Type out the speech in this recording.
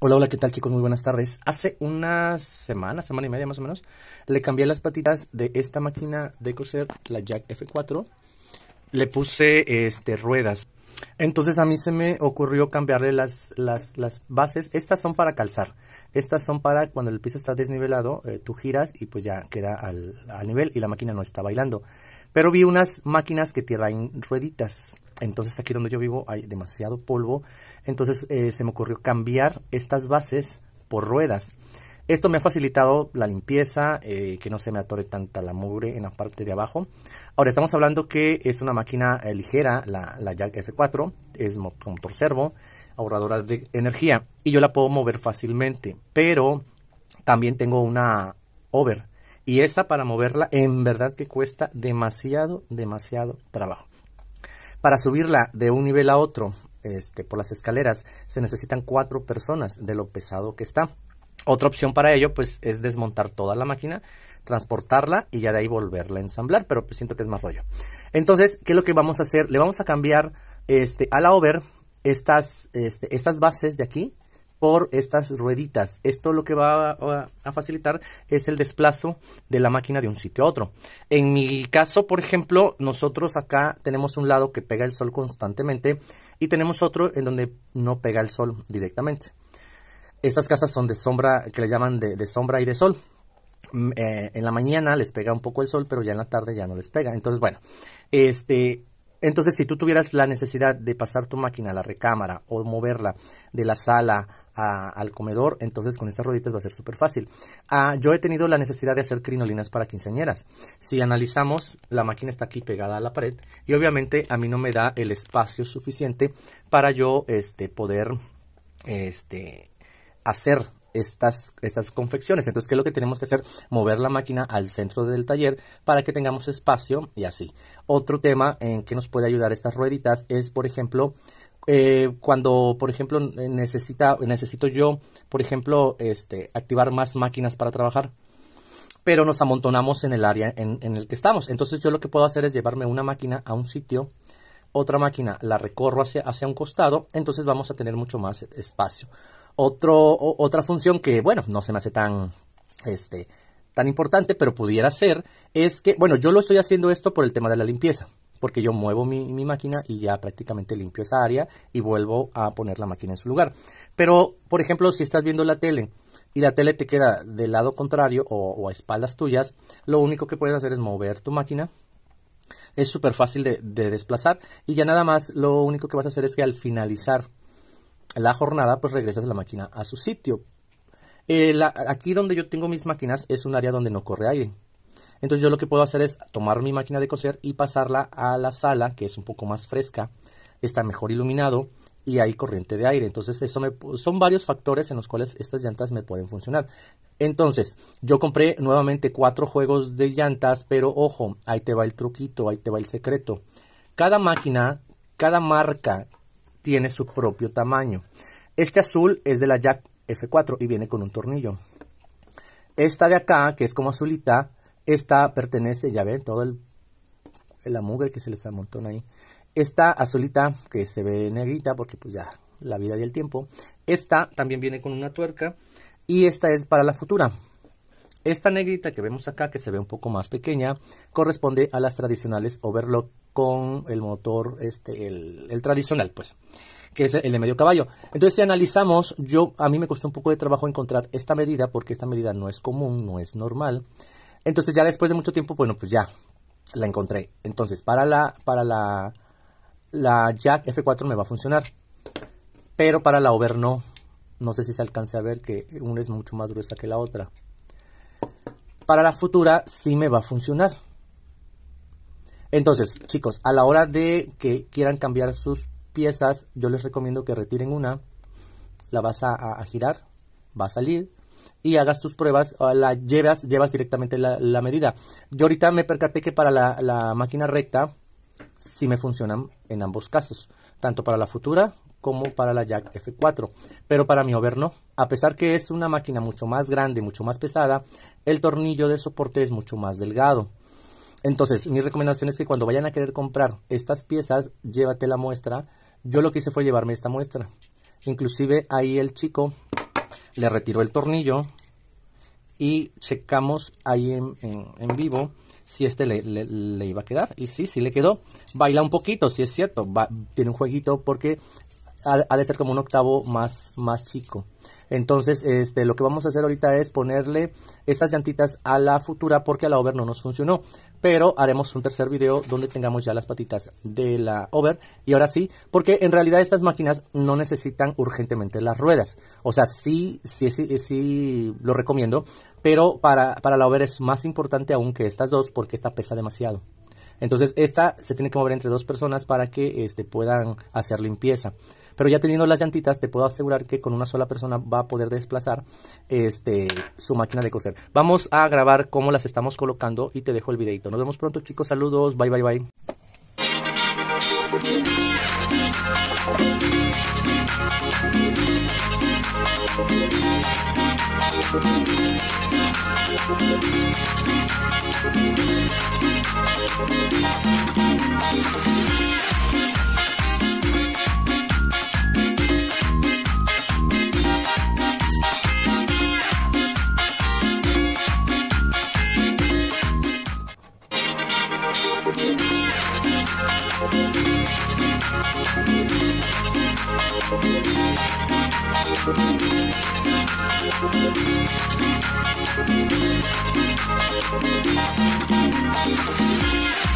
Hola, hola, ¿qué tal chicos? Muy buenas tardes. Hace una semana, semana y media más o menos, le cambié las patitas de esta máquina de coser, la Jack F4. Le puse este, ruedas. Entonces a mí se me ocurrió cambiarle las, las, las bases. Estas son para calzar. Estas son para cuando el piso está desnivelado, eh, tú giras y pues ya queda al, nivel y la máquina no está bailando. Pero vi unas máquinas que tiran rueditas. Entonces aquí donde yo vivo hay demasiado polvo. Entonces eh, se me ocurrió cambiar estas bases por ruedas. Esto me ha facilitado la limpieza, eh, que no se me atore tanta la mugre en la parte de abajo. Ahora estamos hablando que es una máquina eh, ligera, la, la F4, es motor servo, ahorradora de energía y yo la puedo mover fácilmente, pero también tengo una over y esa para moverla en verdad que cuesta demasiado, demasiado trabajo. Para subirla de un nivel a otro, este, por las escaleras, se necesitan cuatro personas de lo pesado que está. Otra opción para ello, pues, es desmontar toda la máquina, transportarla y ya de ahí volverla a ensamblar, pero pues, siento que es más rollo. Entonces, ¿qué es lo que vamos a hacer? Le vamos a cambiar este, a la over estas, este, estas bases de aquí, por estas rueditas. Esto lo que va a, facilitar es el desplazo de la máquina de un sitio a otro. En mi caso, por ejemplo, nosotros acá tenemos un lado que pega el sol constantemente y tenemos otro en donde no pega el sol directamente. Estas casas son de sombra, que le llaman de, sombra y de sol. Mm, eh, en la mañana les pega un poco el sol, pero ya en la tarde ya no les pega. Entonces, bueno, este, entonces, si tú tuvieras la necesidad de pasar tu máquina a la recámara o moverla de la sala al comedor, entonces con estas rueditas va a ser súper fácil. Ah, yo he tenido la necesidad de hacer crinolinas para quinceañeras. Si analizamos, la máquina está aquí pegada a la pared y obviamente a mí no me da el espacio suficiente para yo este, poder este, hacer estas, estas confecciones. Entonces, ¿qué es lo que tenemos que hacer? Mover la máquina al centro del taller para que tengamos espacio y así. Otro tema en que nos puede ayudar estas rueditas es, por ejemplo, eh, cuando, por ejemplo, necesita, necesito yo, por ejemplo, este, activar más máquinas para trabajar pero nos amontonamos en el área en, en el que estamos. Entonces yo lo que puedo hacer es llevarme una máquina a un sitio otra máquina la recorro hacia, hacia, un costado, entonces vamos a tener mucho más espacio otra función que, bueno, no se me hace tan, este, tan importante, pero pudiera ser, es que, bueno, yo lo estoy haciendo esto por el tema de la limpieza, porque yo muevo mi, máquina y ya prácticamente limpio esa área y vuelvo a poner la máquina en su lugar. Pero, por ejemplo, si estás viendo la tele y la tele te queda del lado contrario o, a espaldas tuyas, lo único que puedes hacer es mover tu máquina es súper fácil de, desplazar y ya nada más lo único que vas a hacer es que al finalizar la jornada, pues regresas la máquina a su sitio. Eh, aquí donde yo tengo mis máquinas es un área donde no corre aire. Entonces yo lo que puedo hacer es tomar mi máquina de coser y pasarla a la sala, que es un poco más fresca, está mejor iluminado y hay corriente de aire. Entonces eso son varios factores en los cuales estas llantas me pueden funcionar. Entonces, yo compré nuevamente cuatro juegos de llantas, pero ojo, ahí te va el truquito, ahí te va el secreto. Cada máquina, cada marca, tiene su propio tamaño. Este azul es de la Jack F4 y viene con un tornillo. Esta de acá, que es como azulita, esta pertenece, ya ven, todo el amugre que se les amontona ahí. Esta azulita que se ve negrita porque pues ya la vida y el tiempo. Esta también viene con una tuerca y esta es para la futura. Esta negrita que vemos acá, que se ve un poco más pequeña, corresponde a las tradicionales overlock con el motor, este, el, tradicional, pues, que es el de medio caballo. Entonces, si analizamos, yo, a mí me costó un poco de trabajo encontrar esta medida, porque esta medida no es común, no es normal. Entonces, ya después de mucho tiempo, bueno, pues ya, la encontré. Entonces, para la, para la, la Jack F4 me va a funcionar, pero para la Over no. No sé si se alcance a ver que una es mucho más gruesa que la otra para la futura sí me va a funcionar. Entonces, chicos, a la hora de que quieran cambiar sus piezas, yo les recomiendo que retiren una, la vas a, girar, va a salir, y hagas tus pruebas, la llevas, llevas directamente la, medida. Yo ahorita me percaté que para la, la máquina recta sí me funcionan en ambos casos, tanto para la futura como para la Jack F4, pero para mi over no. A pesar que es una máquina mucho más grande, mucho más pesada, el tornillo de soporte es mucho más delgado. Entonces, mi recomendación es que cuando vayan a querer comprar estas piezas, llévate la muestra. Yo lo que hice fue llevarme esta muestra. Inclusive ahí el chico le retiró el tornillo y checamos ahí en, vivo si este le, iba a quedar. Y sí, sí le quedó. Baila un poquito, si es cierto. tiene un jueguito porque ha, de ser como un octavo más, más chico. Entonces, este, lo que vamos a hacer ahorita es ponerle estas llantitas a la futura porque a la over no nos funcionó. Pero haremos un tercer video donde tengamos ya las patitas de la over. Y ahora sí, porque en realidad estas máquinas no necesitan urgentemente las ruedas. O sea, sí, sí, sí, sí lo recomiendo. Pero para, la over es más importante aún que estas dos porque esta pesa demasiado. Entonces, esta se tiene que mover entre dos personas para que este, puedan hacer limpieza. Pero ya teniendo las llantitas, te puedo asegurar que con una sola persona va a poder desplazar este, su máquina de coser. Vamos a grabar cómo las estamos colocando y te dejo el videito. Nos vemos pronto chicos, saludos, bye bye bye. Thank you.